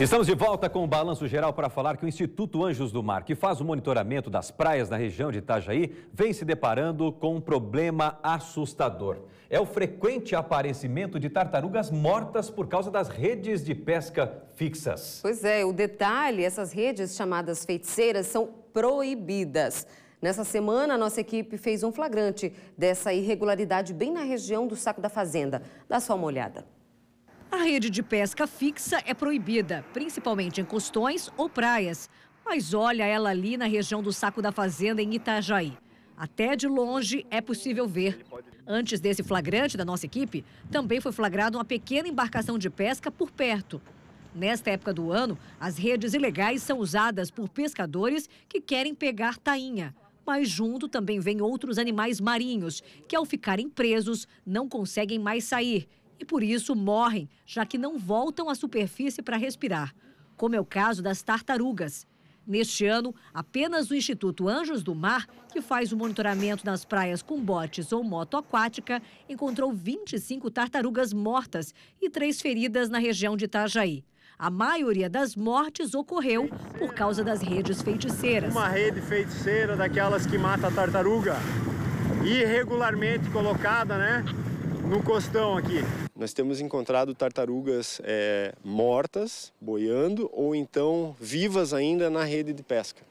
Estamos de volta com o Balanço Geral para falar que o Instituto Anjos do Mar, que faz o monitoramento das praias na região de Itajaí, vem se deparando com um problema assustador. É o frequente aparecimento de tartarugas mortas por causa das redes de pesca fixas. Pois é, o detalhe, essas redes chamadas feiticeiras são proibidas. Nessa semana, a nossa equipe fez um flagrante dessa irregularidade bem na região do Saco da Fazenda. Dá só uma olhada rede de pesca fixa é proibida, principalmente em costões ou praias. Mas olha ela ali na região do Saco da Fazenda, em Itajaí. Até de longe é possível ver. Antes desse flagrante da nossa equipe, também foi flagrada uma pequena embarcação de pesca por perto. Nesta época do ano, as redes ilegais são usadas por pescadores que querem pegar tainha. Mas junto também vêm outros animais marinhos, que ao ficarem presos não conseguem mais sair e por isso morrem, já que não voltam à superfície para respirar, como é o caso das tartarugas. Neste ano, apenas o Instituto Anjos do Mar, que faz o monitoramento nas praias com botes ou moto aquática, encontrou 25 tartarugas mortas e três feridas na região de Itajaí. A maioria das mortes ocorreu por causa das redes feiticeiras. Uma rede feiticeira daquelas que mata a tartaruga, irregularmente colocada, né, no costão aqui. Nós temos encontrado tartarugas é, mortas, boiando, ou então vivas ainda na rede de pesca.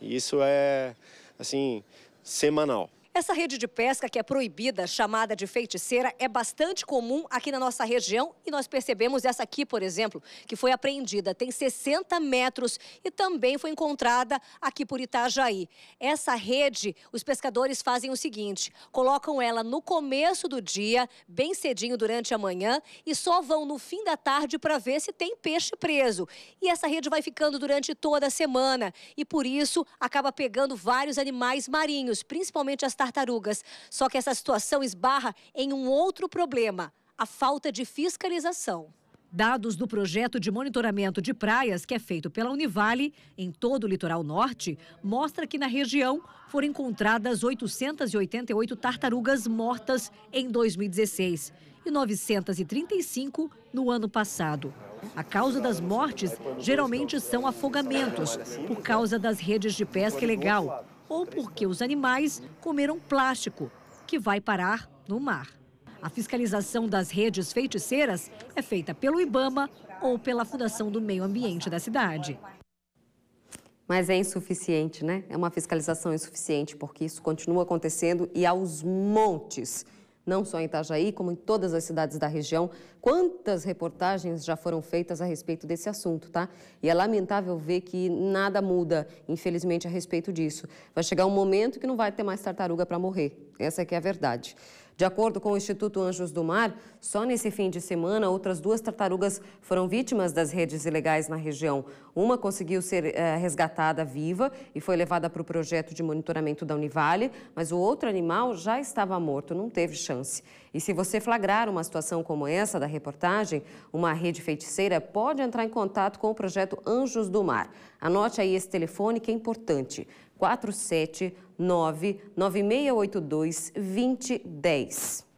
E isso é, assim, semanal. Essa rede de pesca que é proibida, chamada de feiticeira, é bastante comum aqui na nossa região e nós percebemos essa aqui, por exemplo, que foi apreendida, tem 60 metros e também foi encontrada aqui por Itajaí. Essa rede, os pescadores fazem o seguinte, colocam ela no começo do dia, bem cedinho durante a manhã e só vão no fim da tarde para ver se tem peixe preso. E essa rede vai ficando durante toda a semana e por isso acaba pegando vários animais marinhos, principalmente as tartarugas. Só que essa situação esbarra em um outro problema: a falta de fiscalização. Dados do projeto de monitoramento de praias, que é feito pela Univale, em todo o litoral norte, mostra que na região foram encontradas 888 tartarugas mortas em 2016 e 935 no ano passado. A causa das mortes geralmente são afogamentos, por causa das redes de pesca ilegal ou porque os animais comeram plástico, que vai parar no mar. A fiscalização das redes feiticeiras é feita pelo IBAMA ou pela Fundação do Meio Ambiente da cidade. Mas é insuficiente, né? É uma fiscalização insuficiente, porque isso continua acontecendo e aos montes não só em Itajaí, como em todas as cidades da região. Quantas reportagens já foram feitas a respeito desse assunto, tá? E é lamentável ver que nada muda, infelizmente, a respeito disso. Vai chegar um momento que não vai ter mais tartaruga para morrer. Essa é é a verdade. De acordo com o Instituto Anjos do Mar, só nesse fim de semana, outras duas tartarugas foram vítimas das redes ilegais na região. Uma conseguiu ser é, resgatada viva e foi levada para o projeto de monitoramento da Univale, mas o outro animal já estava morto, não teve chance. E se você flagrar uma situação como essa da reportagem, uma rede feiticeira pode entrar em contato com o projeto Anjos do Mar. Anote aí esse telefone que é importante. 479 9682 2010.